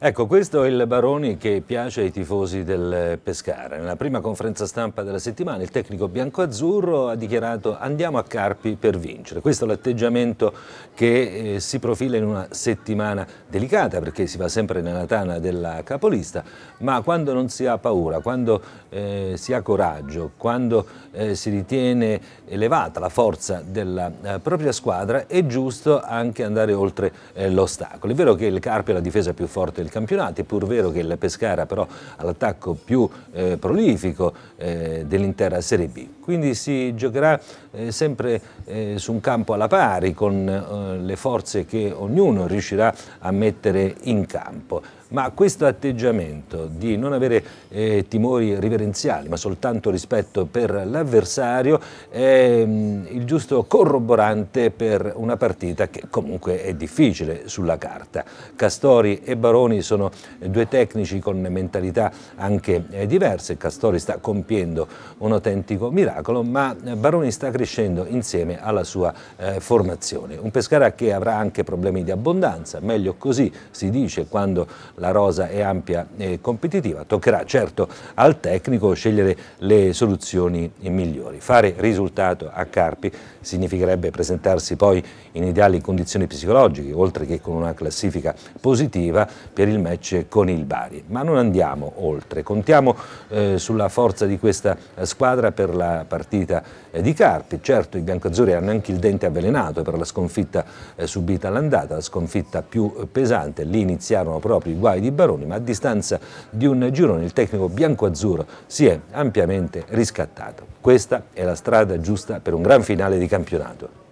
Ecco, questo è il Baroni che piace ai tifosi del Pescara. Nella prima conferenza stampa della settimana il tecnico bianco-azzurro ha dichiarato andiamo a Carpi per vincere. Questo è l'atteggiamento che eh, si profila in una settimana delicata perché si va sempre nella tana della capolista, ma quando non si ha paura, quando eh, si ha coraggio, quando eh, si ritiene elevata la forza della eh, propria squadra è giusto anche andare oltre eh, l'ostacolo. È vero che il Carpi è la difesa più forte del campionato, è pur vero che la Pescara però ha l'attacco più eh, prolifico eh, dell'intera Serie B quindi si giocherà eh, sempre eh, su un campo alla pari con eh, le forze che ognuno riuscirà a mettere in campo. Ma questo atteggiamento di non avere eh, timori riverenziali, ma soltanto rispetto per l'avversario, è mh, mm, il giusto corroborante per una partita che comunque è difficile sulla carta. Castori e Baroni sono due tecnici con mentalità anche eh, diverse, Castori sta compiendo un autentico miracolo, spettacolo, ma eh, Baroni sta crescendo insieme alla sua eh, formazione. Un Pescara che avrà anche problemi di abbondanza, meglio così si dice quando la rosa è ampia e competitiva. Toccherà certo al tecnico scegliere le soluzioni migliori. Fare risultato a Carpi significherebbe presentarsi poi in ideali condizioni psicologiche, oltre che con una classifica positiva per il match con il Bari. Ma non andiamo oltre, contiamo eh, sulla forza di questa eh, squadra per la partita eh, di Carpi. Certo i biancoazzurri hanno anche il dente avvelenato per la sconfitta eh, subita all'andata, la sconfitta più eh, pesante, lì iniziarono proprio i guai di Baroni, ma a distanza di un girone il tecnico biancoazzurro si è ampiamente riscattato. Questa è la strada giusta per un gran finale di campionato.